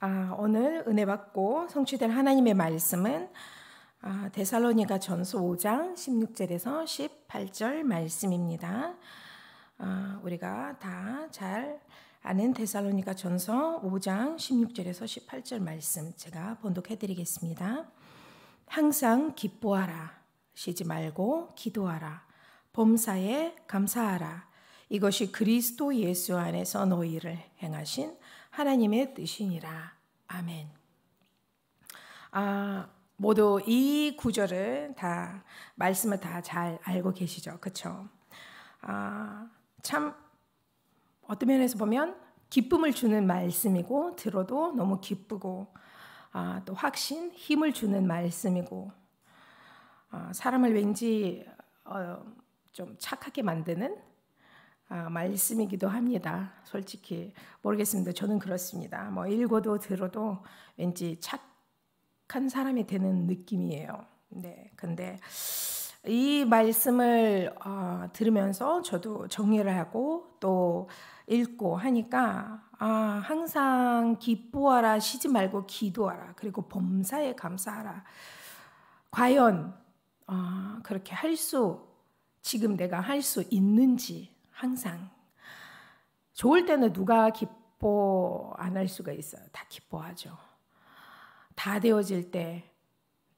아, 오늘 은혜 받고 성취될 하나님의 말씀은 아, 데살로니가 전서 5장 16절에서 18절 말씀입니다. 아, 우리가 다 잘 아는 데살로니가 전서 5장 16절에서 18절 말씀 제가 번독해 드리겠습니다. 항상 기뻐하라. 쉬지 말고 기도하라. 범사에 감사하라. 이것이 그리스도 예수 안에서 너희를 행하신 하나님의 뜻이니라. 아멘. 아, 모두 이 구절을 다 말씀을 다 잘 알고 계시죠. 그렇죠? 아, 참 어떤 면에서 보면 기쁨을 주는 말씀이고 들어도 너무 기쁘고 아, 또 확신, 힘을 주는 말씀이고 아, 사람을 왠지 어, 좀 착하게 만드는 아, 말씀이기도 합니다. 솔직히 모르겠습니다. 저는 그렇습니다. 뭐 읽어도 들어도 왠지 착한 사람이 되는 느낌이에요. 네, 근데 이 말씀을 어, 들으면서 저도 정리를 하고 또 읽고 하니까 아, 항상 기뻐하라 쉬지 말고 기도하라 그리고 범사에 감사하라. 과연 어, 그렇게 할 수 지금 내가 할 수 있는지 항상 좋을 때는 누가 기뻐 안 할 수가 있어요. 다 기뻐하죠. 다 되어질 때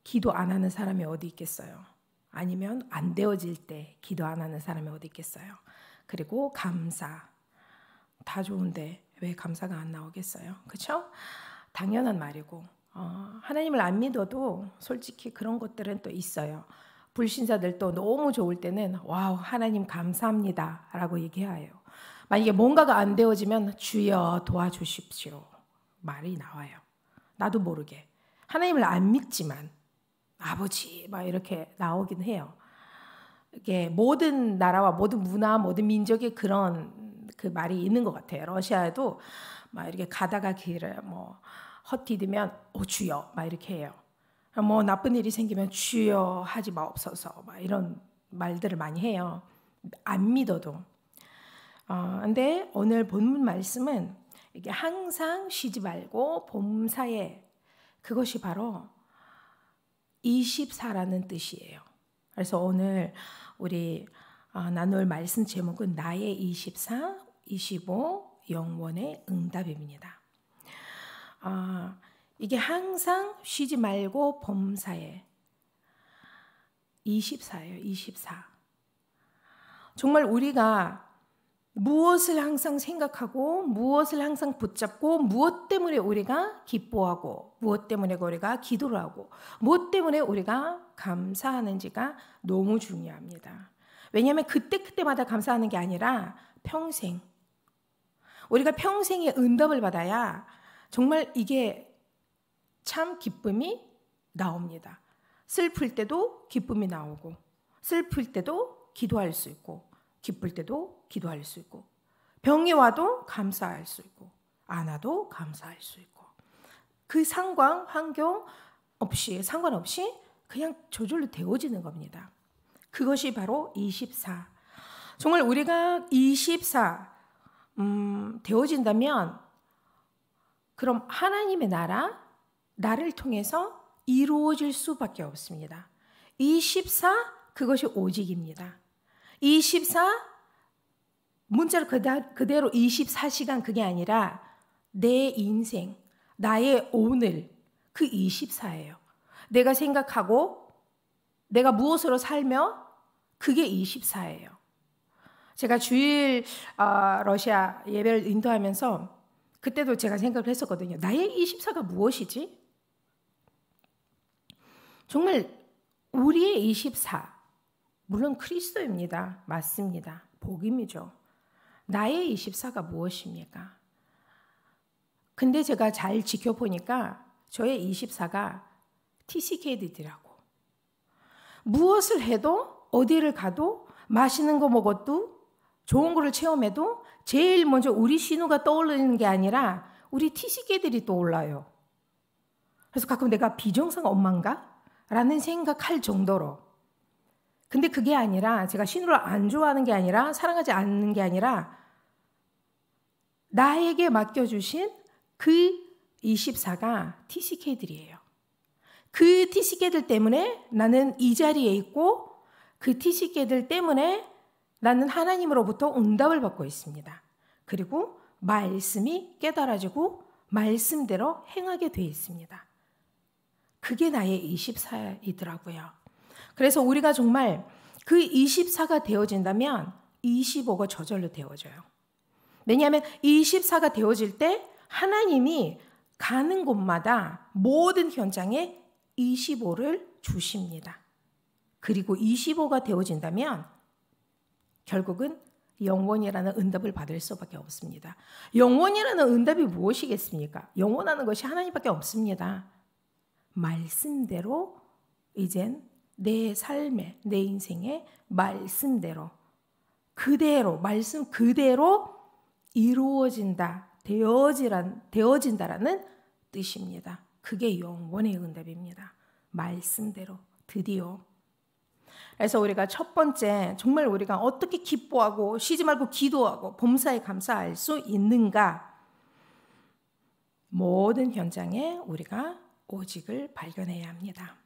기도 안 하는 사람이 어디 있겠어요? 아니면 안 되어질 때 기도 안 하는 사람이 어디 있겠어요? 그리고 감사. 다 좋은데 왜 감사가 안 나오겠어요? 그렇죠? 당연한 말이고 어, 하나님을 안 믿어도 솔직히 그런 것들은 또 있어요. 불신자들도 너무 좋을 때는 와우 하나님 감사합니다라고 얘기해요. 만약에 뭔가가 안 되어지면 주여 도와주십시오 말이 나와요. 나도 모르게 하나님을 안 믿지만 아버지 막 이렇게 나오긴 해요. 이게 모든 나라와 모든 문화 모든 민족의 그런 그 말이 있는 것 같아요. 러시아에도 막 이렇게 가다가 길을 뭐 헛디디면 오 어, 주여 막 이렇게 해요. 뭐 나쁜 일이 생기면 주여 하지 마없어서막 이런 말들을 많이 해요. 안 믿어도. 어, 근데 오늘 본문 말씀은 이게 항상 쉬지 말고 봄사에 그것이 바로 24라는 뜻이에요. 그래서 오늘 우리 어, 나눌 말씀 제목은 나의 24, 25 영원의 응답입니다. 아, 이게 항상 쉬지 말고 범사에 24예요. 24. 정말 우리가 무엇을 항상 생각하고 무엇을 항상 붙잡고 무엇 때문에 우리가 기뻐하고 무엇 때문에 우리가 기도를 하고 무엇 때문에 우리가 감사하는지가 너무 중요합니다. 왜냐하면 그때그때마다 감사하는 게 아니라 평생 우리가 평생의 응답을 받아야 정말 이게 참 기쁨이 나옵니다. 슬플 때도 기쁨이 나오고, 슬플 때도 기도할 수 있고, 기쁠 때도 기도할 수 있고, 병이 와도 감사할 수 있고, 안 와도 감사할 수 있고, 그 상황, 환경 없이, 상관없이 그냥 저절로 되어지는 겁니다. 그것이 바로 24. 정말 우리가 24, 음, 되어진다면, 그럼 하나님의 나라, 나를 통해서 이루어질 수밖에 없습니다. 24 그것이 오직입니다. 24 문자를 그대로 24시간 그게 아니라 내 인생, 나의 오늘 그 24예요. 내가 생각하고 내가 무엇으로 살며 그게 24예요. 제가 주일 어, 러시아 예배를 인도하면서 그때도 제가 생각을 했었거든요. 나의 24가 무엇이지? 정말 우리의 24 물론 크리스도입니다. 맞습니다. 복임이죠 나의 24가 무엇입니까? 근데 제가 잘 지켜보니까 저의 24가 TCKD더라고. 무엇을 해도 어디를 가도 맛있는 거 먹어도 좋은 거를 체험해도 제일 먼저 우리 신우가 떠오르는 게 아니라 우리 TCK들이 떠올라요. 그래서 가끔 내가 비정상 엄마인가? 라는 생각할 정도로. 근데 그게 아니라 제가 신우를 안 좋아하는 게 아니라 사랑하지 않는 게 아니라 나에게 맡겨주신 그 24가 TCK들이에요. 그 TCK들 때문에 나는 이 자리에 있고 그 TCK들 때문에 나는 하나님으로부터 응답을 받고 있습니다. 그리고 말씀이 깨달아지고 말씀대로 행하게 되어 있습니다. 그게 나의 24이더라고요. 그래서 우리가 정말 그 24가 되어진다면 25가 저절로 되어져요. 왜냐하면 24가 되어질 때 하나님이 가는 곳마다 모든 현장에 25를 주십니다. 그리고 25가 되어진다면 결국은 영원이라는 응답을 받을 수밖에 없습니다. 영원이라는 응답이 무엇이겠습니까? 영원하는 것이 하나님밖에 없습니다. 말씀대로 이젠 내 삶에 내 인생에 말씀대로 그대로 말씀 그대로 이루어진다 되어지란 되어진다라는 뜻입니다. 그게 영원의 응답입니다. 말씀대로 드디어 그래서 우리가 첫 번째 정말 우리가 어떻게 기뻐하고 쉬지 말고 기도하고 봄사에 감사할 수 있는가 모든 현장에 우리가 오직을 발견해야 합니다.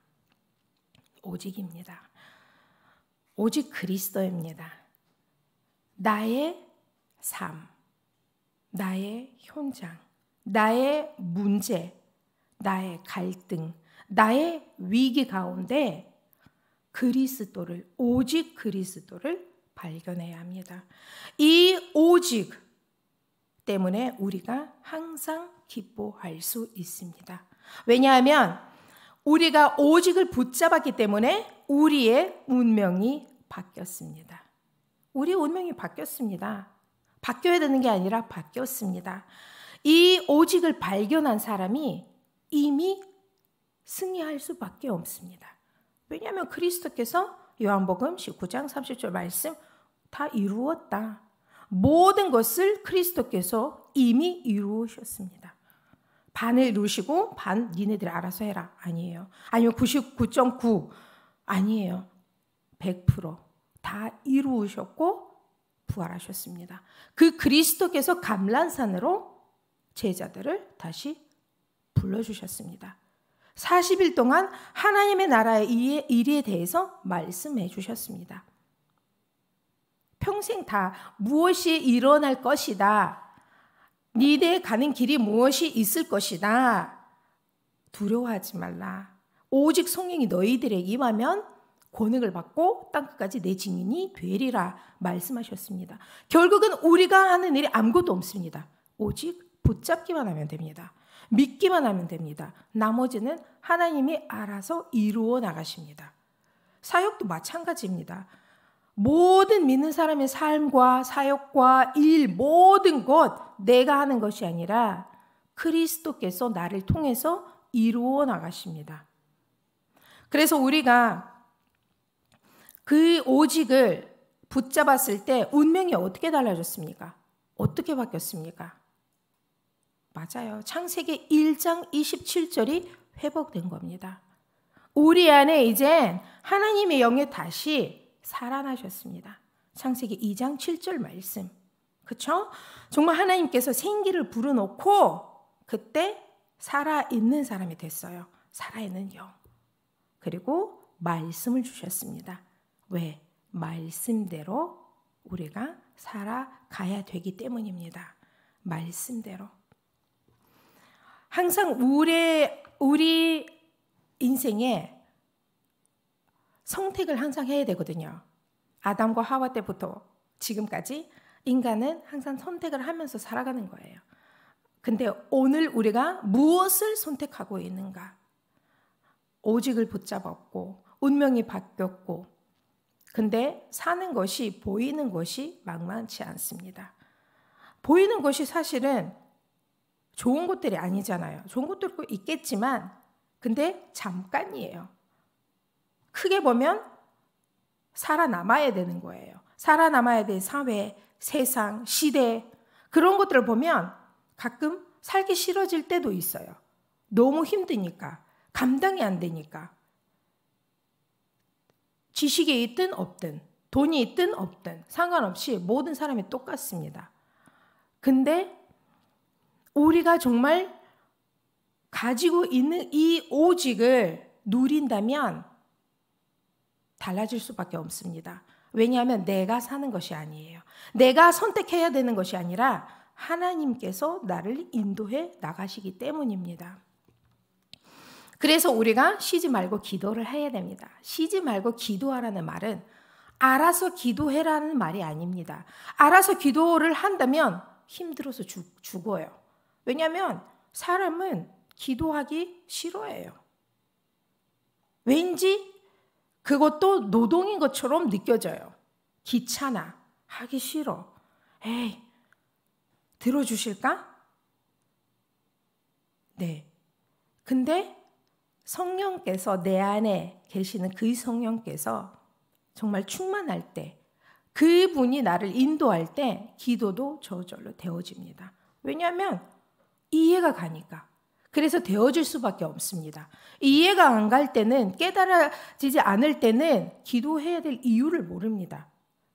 오직입니다. 오직 그리스도입니다. 나의 삶, 나의 현장, 나의 문제, 나의 갈등, 나의 위기 가운데 그리스도를 오직 그리스도를 발견해야 합니다. 이 오직 때문에 우리가 항상 기뻐할 수 있습니다. 왜냐하면 우리가 오직을 붙잡았기 때문에 우리의 운명이 바뀌었습니다. 우리 운명이 바뀌었습니다. 바뀌어야 되는 게 아니라 바뀌었습니다. 이 오직을 발견한 사람이 이미 승리할 수밖에 없습니다. 왜냐하면 그리스도께서 요한복음 19장 30절 말씀 다 이루었다. 모든 것을 그리스도께서 이미 이루셨습니다. 반을 누시고 반 니네들 알아서 해라. 아니에요. 아니면 99.9 아니에요. 100%다 이루셨고 부활하셨습니다. 그 그리스도께서 감란산으로 제자들을 다시 불러주셨습니다. 40일 동안 하나님의 나라의 일에 대해서 말씀해 주셨습니다. 평생 다 무엇이 일어날 것이다. 니네 가는 길이 무엇이 있을 것이다. 두려워하지 말라. 오직 성령이 너희들에 임하면 권능을 받고 땅끝까지 내 증인이 되리라 말씀하셨습니다. 결국은 우리가 하는 일이 아무것도 없습니다. 오직 붙잡기만 하면 됩니다. 믿기만 하면 됩니다. 나머지는 하나님이 알아서 이루어 나가십니다. 사역도 마찬가지입니다. 모든 믿는 사람의 삶과 사역과 일 모든 것 내가 하는 것이 아니라 그리스도께서 나를 통해서 이루어 나가십니다. 그래서 우리가 그 오직을 붙잡았을 때 운명이 어떻게 달라졌습니까? 어떻게 바뀌었습니까? 맞아요. 창세기 1장 27절이 회복된 겁니다. 우리 안에 이제 하나님의 영에 다시 살아나셨습니다. 창세기 2장 7절 말씀. 그쵸? 정말 하나님께서 생기를 불어넣고 그때 살아있는 사람이 됐어요. 살아있는 영. 그리고 말씀을 주셨습니다. 왜? 말씀대로 우리가 살아가야 되기 때문입니다. 말씀대로. 항상 우리, 우리 인생에 선택을 항상 해야 되거든요. 아담과 하와 때부터 지금까지 인간은 항상 선택을 하면서 살아가는 거예요. 근데 오늘 우리가 무엇을 선택하고 있는가? 오직을 붙잡았고, 운명이 바뀌었고, 근데 사는 것이, 보이는 것이 망만치 않습니다. 보이는 것이 사실은 좋은 것들이 아니잖아요. 좋은 것들도 있겠지만, 근데 잠깐이에요. 크게 보면 살아남아야 되는 거예요. 살아남아야 될 사회, 세상, 시대 그런 것들을 보면 가끔 살기 싫어질 때도 있어요. 너무 힘드니까 감당이 안 되니까 지식이 있든 없든 돈이 있든 없든 상관없이 모든 사람이 똑같습니다. 근데 우리가 정말 가지고 있는 이 오직을 누린다면 달라질 수밖에 없습니다. 왜냐하면 내가 사는 것이 아니에요. 내가 선택해야 되는 것이 아니라 하나님께서 나를 인도해 나가시기 때문입니다. 그래서 우리가 쉬지 말고 기도를 해야 됩니다. 쉬지 말고 기도하라는 말은 알아서 기도해라는 말이 아닙니다. 알아서 기도를 한다면 힘들어서 죽, 어요 왜냐하면 사람은 기도하기 싫어해요. 왠지 그것도 노동인 것처럼 느껴져요. 귀찮아. 하기 싫어. 에이, 들어주실까? 네. 근데 성령께서 내 안에 계시는 그 성령께서 정말 충만할 때, 그분이 나를 인도할 때 기도도 저절로 되어집니다. 왜냐하면 이해가 가니까. 그래서 되어질 수밖에 없습니다. 이해가 안 갈 때는 깨달아지지 않을 때는 기도해야 될 이유를 모릅니다.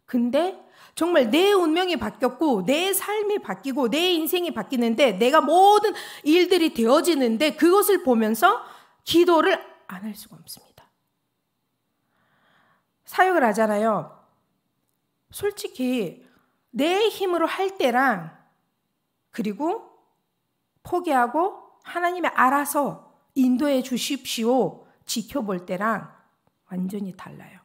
근데 정말 내 운명이 바뀌었고 내 삶이 바뀌고 내 인생이 바뀌는데 내가 모든 일들이 되어지는데 그것을 보면서 기도를 안 할 수가 없습니다. 사역을 하잖아요. 솔직히 내 힘으로 할 때랑 그리고 포기하고 하나님의 알아서 인도해 주십시오. 지켜볼 때랑 완전히 달라요.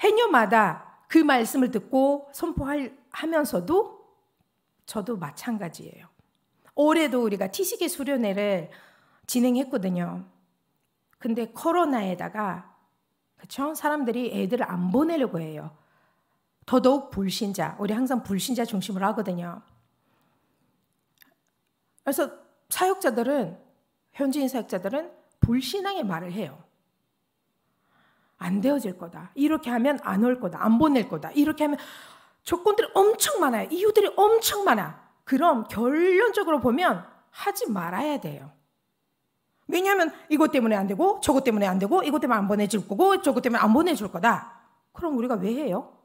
해녀마다 그 말씀을 듣고 선포하면서도 저도 마찬가지예요. 올해도 우리가 티식의 수련회를 진행했거든요. 근데 코로나에다가 그쵸? 사람들이 애들을 안 보내려고 해요. 더더욱 불신자, 우리 항상 불신자 중심으로 하거든요. 그래서 사역자들은 현지인 사역자들은 불신앙의 말을 해요. 안 되어질 거다. 이렇게 하면 안 올 거다. 안 보낼 거다. 이렇게 하면 조건들이 엄청 많아요. 이유들이 엄청 많아. 그럼 결론적으로 보면 하지 말아야 돼요. 왜냐하면 이것 때문에 안 되고 저것 때문에 안 되고 이것 때문에 안 보내줄 거고 저것 때문에 안 보내줄 거다. 그럼 우리가 왜 해요?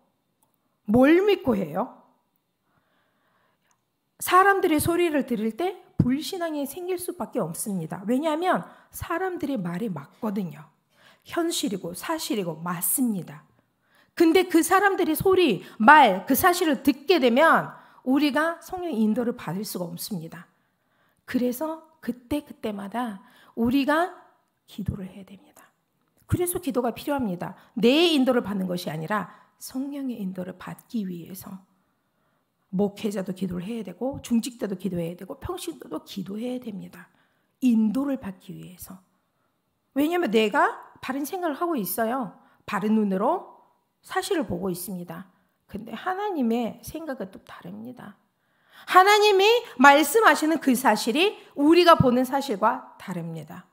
뭘 믿고 해요? 사람들의 소리를 들을 때 불신앙이 생길 수밖에 없습니다. 왜냐하면 사람들의 말이 맞거든요. 현실이고 사실이고 맞습니다. 근데 그 사람들의 소리, 말, 그 사실을 듣게 되면 우리가 성령 의 인도를 받을 수가 없습니다. 그래서 그때 그때마다 우리가 기도를 해야 됩니다. 그래서 기도가 필요합니다. 내 인도를 받는 것이 아니라 성령의 인도를 받기 위해서 목회자도 기도를 해야 되고 중직자도 기도해야 되고 평신도도 기도해야 됩니다. 인도를 받기 위해서. 왜냐하면 내가 바른 생각을 하고 있어요. 바른 눈으로 사실을 보고 있습니다. 근데 하나님의 생각은 또 다릅니다. 하나님이 말씀하시는 그 사실이 우리가 보는 사실과 다릅니다.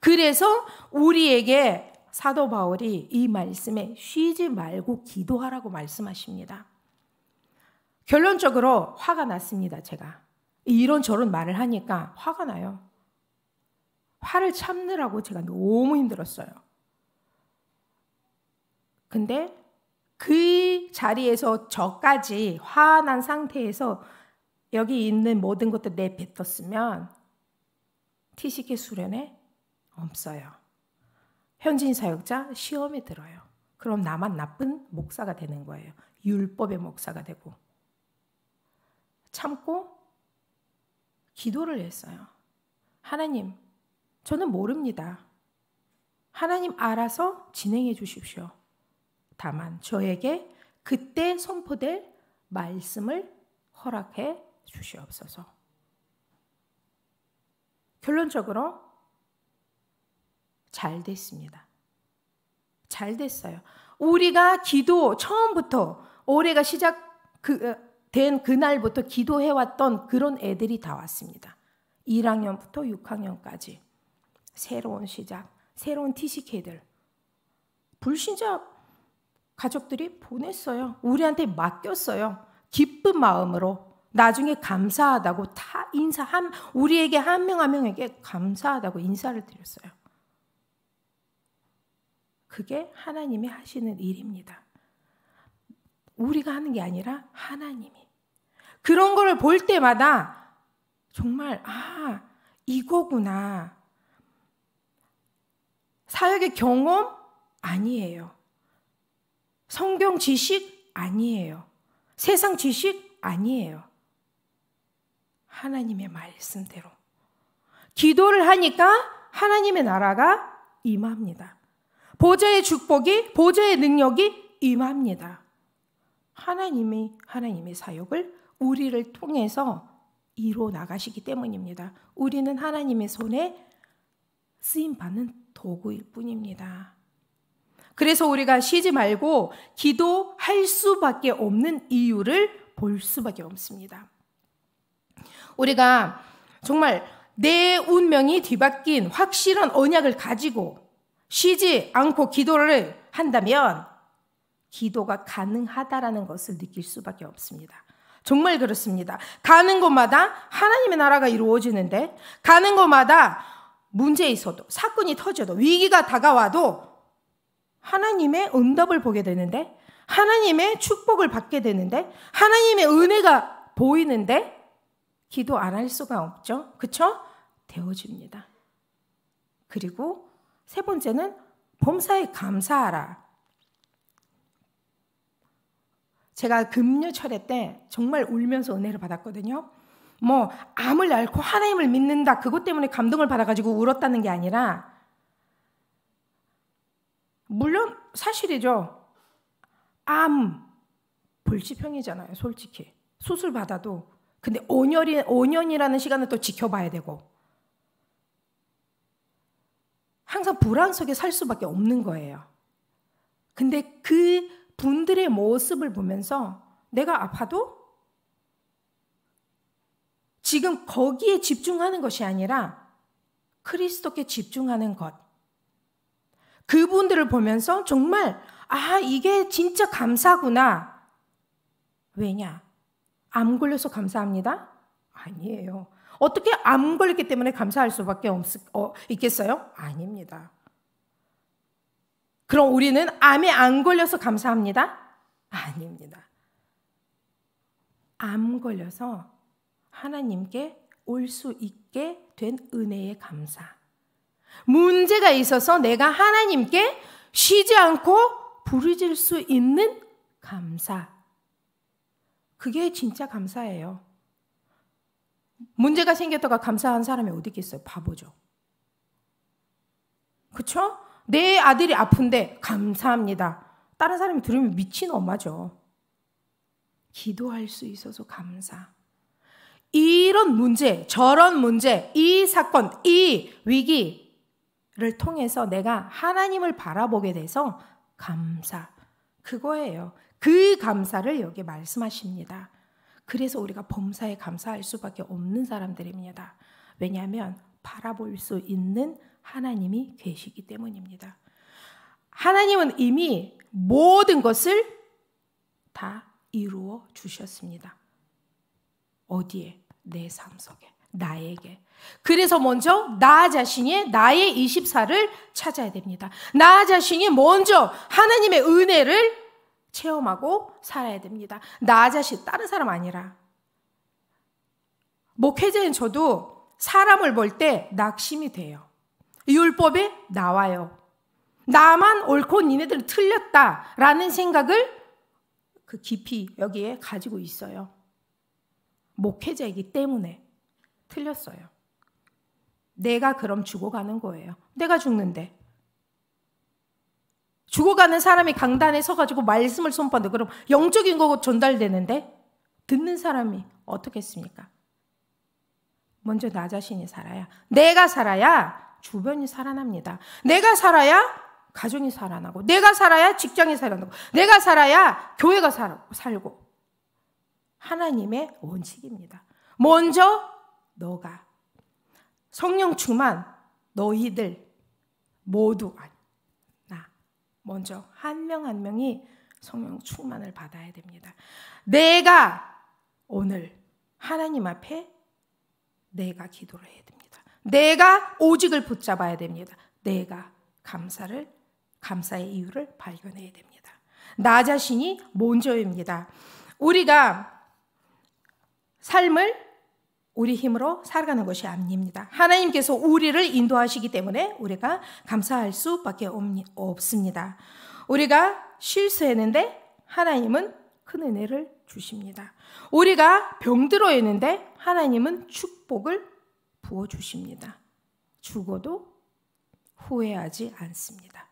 그래서 우리에게 사도 바울이 이 말씀에 쉬지 말고 기도하라고 말씀하십니다. 결론적으로 화가 났습니다, 제가. 이런저런 말을 하니까 화가 나요. 화를 참느라고 제가 너무 힘들었어요. 근데 그 자리에서 저까지 화난 상태에서 여기 있는 모든 것들 내뱉었으면 t 식의 수련에 없어요. 현진 사역자 시험에 들어요. 그럼 나만 나쁜 목사가 되는 거예요. 율법의 목사가 되고. 참고 기도를 했어요. 하나님, 저는 모릅니다. 하나님 알아서 진행해 주십시오. 다만 저에게 그때 선포될 말씀을 허락해 주시옵소서. 결론적으로 잘 됐습니다. 잘 됐어요. 우리가 기도 처음부터 올해가 시작 그된 그날부터 기도해왔던 그런 애들이 다 왔습니다. 1학년부터 6학년까지. 새로운 시작, 새로운 TCK들. 불신자 가족들이 보냈어요. 우리한테 맡겼어요. 기쁜 마음으로. 나중에 감사하다고 다 인사한, 우리에게 한 명 한 명에게 감사하다고 인사를 드렸어요. 그게 하나님이 하시는 일입니다. 우리가 하는 게 아니라 하나님이. 그런 거를 볼 때마다 정말, 아, 이거구나. 사역의 경험? 아니에요. 성경 지식? 아니에요. 세상 지식? 아니에요. 하나님의 말씀대로. 기도를 하니까 하나님의 나라가 임합니다. 보좌의 축복이, 보좌의 능력이 임합니다. 하나님이 하나님의 사역을 우리를 통해서 이로 나가시기 때문입니다. 우리는 하나님의 손에 쓰임 받는 도구일 뿐입니다. 그래서 우리가 쉬지 말고 기도할 수밖에 없는 이유를 볼 수밖에 없습니다. 우리가 정말 내 운명이 뒤바뀐 확실한 언약을 가지고 쉬지 않고 기도를 한다면 기도가 가능하다라는 것을 느낄 수밖에 없습니다. 정말 그렇습니다. 가는 곳마다 하나님의 나라가 이루어지는데 가는 곳마다 문제 있어도 사건이 터져도 위기가 다가와도 하나님의 응답을 보게 되는데 하나님의 축복을 받게 되는데 하나님의 은혜가 보이는데 기도 안 할 수가 없죠. 그쵸? 되어집니다. 그리고 세 번째는 범사에 감사하라. 제가 금요철에때 정말 울면서 은혜를 받았거든요. 뭐 암을 앓고 하나님을 믿는다 그것 때문에 감동을 받아가지고 울었다는 게 아니라 물론 사실이죠. 암 불치병이잖아요. 솔직히 수술 받아도 근데 5년이 5년이라는 시간을 또 지켜봐야 되고 항상 불안 속에 살 수밖에 없는 거예요. 근데 그 분들의 모습을 보면서 내가 아파도 지금 거기에 집중하는 것이 아니라 그리스도께 집중하는 것. 그분들을 보면서 정말, 아, 이게 진짜 감사구나. 왜냐? 암 걸려서 감사합니다? 아니에요. 어떻게 암 걸렸기 때문에 감사할 수밖에 없, 어, 있겠어요? 아닙니다. 그럼 우리는 암에 안 걸려서 감사합니다? 아닙니다. 암 걸려서 하나님께 올 수 있게 된 은혜에 감사. 문제가 있어서 내가 하나님께 쉬지 않고 부르질 수 있는 감사. 그게 진짜 감사예요. 문제가 생겼다가 감사한 사람이 어디 있겠어요? 바보죠. 그쵸? 내 아들이 아픈데 감사합니다. 다른 사람이 들으면 미친 엄마죠. 기도할 수 있어서 감사. 이런 문제, 저런 문제, 이 사건, 이 위기를 통해서 내가 하나님을 바라보게 돼서 감사. 그거예요. 그 감사를 여기 말씀하십니다. 그래서 우리가 범사에 감사할 수밖에 없는 사람들입니다. 왜냐하면 바라볼 수 있는 하나님이 계시기 때문입니다. 하나님은 이미 모든 것을 다 이루어 주셨습니다. 어디에? 내 삶 속에. 나에게. 그래서 먼저 나 자신이 나의 24를 찾아야 됩니다. 나 자신이 먼저 하나님의 은혜를 체험하고 살아야 됩니다. 나 자신, 다른 사람 아니라. 목회자인 저도 사람을 볼 때 낙심이 돼요. 율법에 나와요. 나만 옳고 니네들은 틀렸다라는 생각을 그 깊이 여기에 가지고 있어요. 목회자이기 때문에 틀렸어요. 내가 그럼 죽어가는 거예요. 내가 죽는데. 죽어가는 사람이 강단에 서가지고 말씀을 손뻗는 그럼 영적인 거고 전달되는데 듣는 사람이 어떻겠습니까? 먼저 나 자신이 살아야 내가 살아야 주변이 살아납니다. 내가 살아야 가정이 살아나고, 내가 살아야 직장이 살아나고, 내가 살아야 교회가 살고. 하나님의 원칙입니다. 먼저 너가 성령 충만 너희들 모두 나 먼저 한 명 한 명이 성령 충만을 받아야 됩니다. 내가 오늘 하나님 앞에 내가 기도를 해야 됩니다. 내가 오직을 붙잡아야 됩니다. 내가 감사를 감사의 이유를 발견해야 됩니다. 나 자신이 먼저입니다. 우리가 삶을 우리 힘으로 살아가는 것이 아닙니다. 하나님께서 우리를 인도하시기 때문에 우리가 감사할 수밖에 없습니다. 우리가 실수했는데 하나님은 큰 은혜를 주십니다. 우리가 병들어 있는데 하나님은 축복을 부어주십니다. 죽어도 후회하지 않습니다.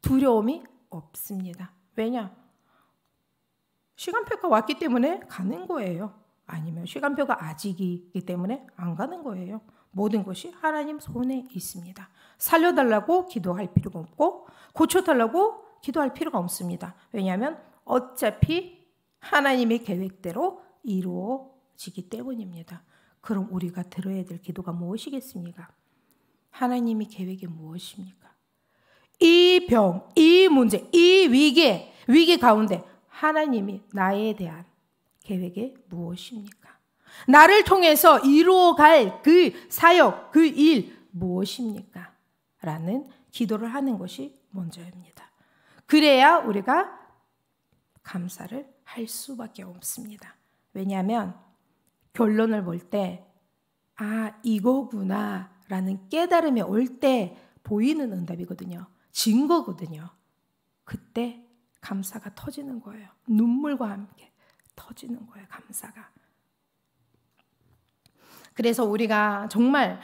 두려움이 없습니다. 왜냐? 시간표가 왔기 때문에 가는 거예요. 아니면 시간표가 아직이기 때문에 안 가는 거예요. 모든 것이 하나님 손에 있습니다. 살려달라고 기도할 필요가 없고 고쳐달라고 기도할 필요가 없습니다. 왜냐하면 어차피 하나님의 계획대로 이루어지기 때문입니다. 그럼 우리가 들어야 될 기도가 무엇이겠습니까? 하나님이 계획이 무엇입니까? 이 병, 이 문제, 이 위기, 위기 가운데 하나님이 나에 대한 계획이 무엇입니까? 나를 통해서 이루어갈 그 사역, 그 일 무엇입니까? 라는 기도를 하는 것이 먼저입니다. 그래야 우리가 감사를 할 수밖에 없습니다. 왜냐하면 결론을 볼 때, 아, 이거구나, 라는 깨달음이 올 때 보이는 응답이거든요. 증거거든요. 그때 감사가 터지는 거예요. 눈물과 함께 터지는 거예요, 감사가. 그래서 우리가 정말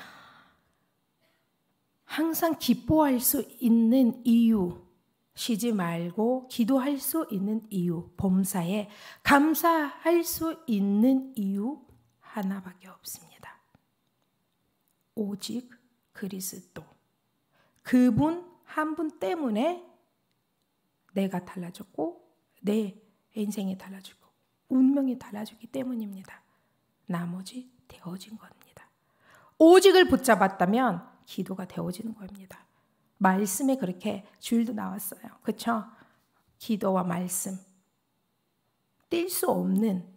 항상 기뻐할 수 있는 이유, 쉬지 말고 기도할 수 있는 이유, 범사에 감사할 수 있는 이유, 하나밖에 없습니다. 오직 그리스도. 그분 한 분 때문에 내가 달라졌고 내 인생이 달라지고 운명이 달라지기 때문입니다. 나머지 되어진 겁니다. 오직을 붙잡았다면 기도가 되어지는 겁니다. 말씀에 그렇게 줄도 나왔어요. 그쵸? 기도와 말씀. 뛸 수 없는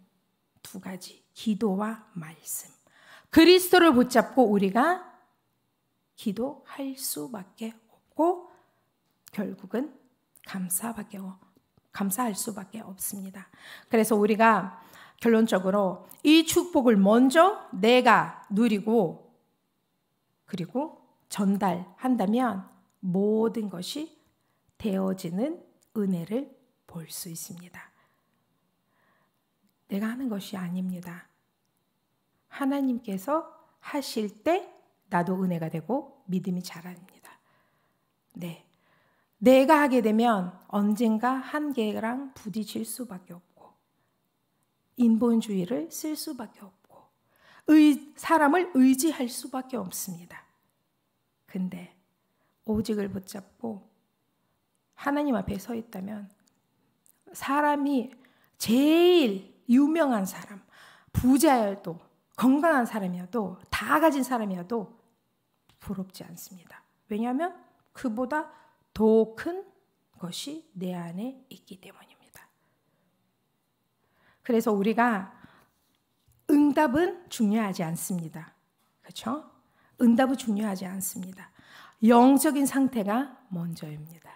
두 가지 기도와 말씀. 그리스도를 붙잡고 우리가 기도할 수밖에 없고 결국은 감사밖에 감사할 수밖에 없습니다. 그래서 우리가 결론적으로 이 축복을 먼저 내가 누리고 그리고 전달한다면 모든 것이 되어지는 은혜를 볼 수 있습니다. 내가 하는 것이 아닙니다. 하나님께서 하실 때 나도 은혜가 되고 믿음이 자랍니다. 네. 내가 하게 되면 언젠가 한계랑 부딪힐 수밖에 없고, 인본주의를 쓸 수밖에 없고, 의, 사람을 의지할 수밖에 없습니다. 근데 오직을 붙잡고 하나님 앞에 서 있다면 사람이 제일 유명한 사람, 부자여도 건강한 사람이어도 다 가진 사람이어도 부럽지 않습니다. 왜냐하면 그보다 더 큰 것이 내 안에 있기 때문입니다. 그래서 우리가 응답은 중요하지 않습니다. 그렇죠? 응답은 중요하지 않습니다. 영적인 상태가 먼저입니다.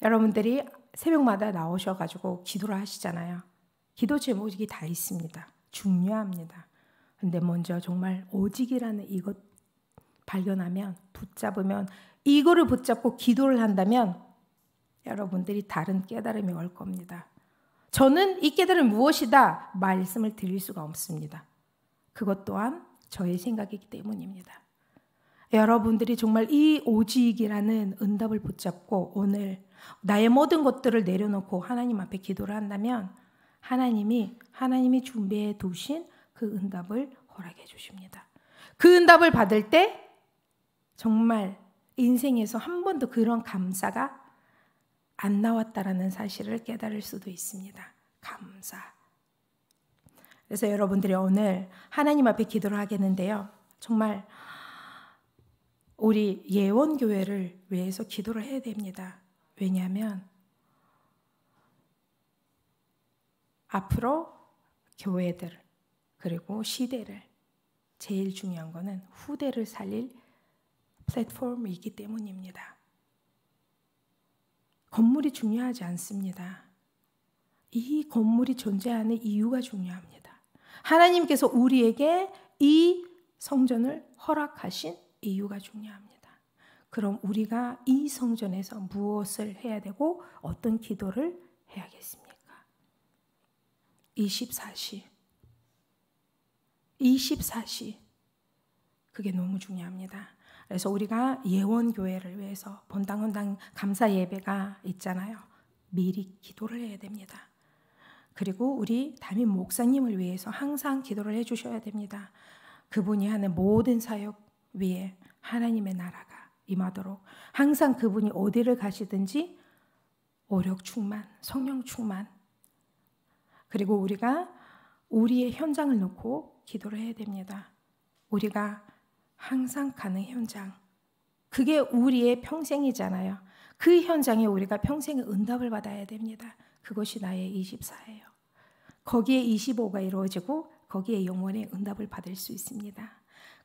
여러분들이 새벽마다 나오셔가지고 기도를 하시잖아요. 기도 제목이 다 있습니다. 중요합니다. 근데 먼저 정말 오직이라는 이것 발견하면 붙잡으면 이거를 붙잡고 기도를 한다면 여러분들이 다른 깨달음이 올 겁니다. 저는 이 깨달음 무엇이다 말씀을 드릴 수가 없습니다. 그것 또한 저의 생각이기 때문입니다. 여러분들이 정말 이 오직이라는 응답을 붙잡고 오늘 나의 모든 것들을 내려놓고 하나님 앞에 기도를 한다면 하나님이 하나님이 준비해 두신 그 응답을 허락해 주십니다. 그 응답을 받을 때 정말 인생에서 한 번도 그런 감사가 안 나왔다라는 사실을 깨달을 수도 있습니다. 감사. 그래서 여러분들이 오늘 하나님 앞에 기도를 하겠는데요. 정말 우리 예원교회를 위해서 기도를 해야 됩니다. 왜냐하면 앞으로 교회들 그리고 시대를 제일 중요한 것은 후대를 살릴 플랫폼이기 때문입니다. 건물이 중요하지 않습니다. 이 건물이 존재하는 이유가 중요합니다. 하나님께서 우리에게 이 성전을 허락하신 이유가 중요합니다. 그럼 우리가 이 성전에서 무엇을 해야 되고 어떤 기도를 해야겠습니까? 24시. 24시. 그게 너무 중요합니다. 그래서 우리가 예원교회를 위해서 본당헌당 감사 예배가 있잖아요. 미리 기도를 해야 됩니다. 그리고 우리 담임 목사님을 위해서 항상 기도를 해주셔야 됩니다. 그분이 하는 모든 사역 위에 하나님의 나라가 임하도록 항상 그분이 어디를 가시든지 오력 충만, 성령 충만, 그리고 우리가 우리의 현장을 놓고 기도를 해야 됩니다. 우리가 항상 가는 현장. 그게 우리의 평생이잖아요. 그 현장에 우리가 평생의 응답을 받아야 됩니다. 그것이 나의 24예요. 거기에 25가 이루어지고 거기에 영원의 응답을 받을 수 있습니다.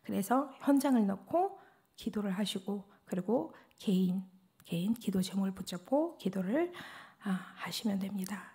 그래서 현장을 넣고 기도를 하시고 그리고 개인 개인 기도 제목을 붙잡고 기도를 아, 하시면 됩니다.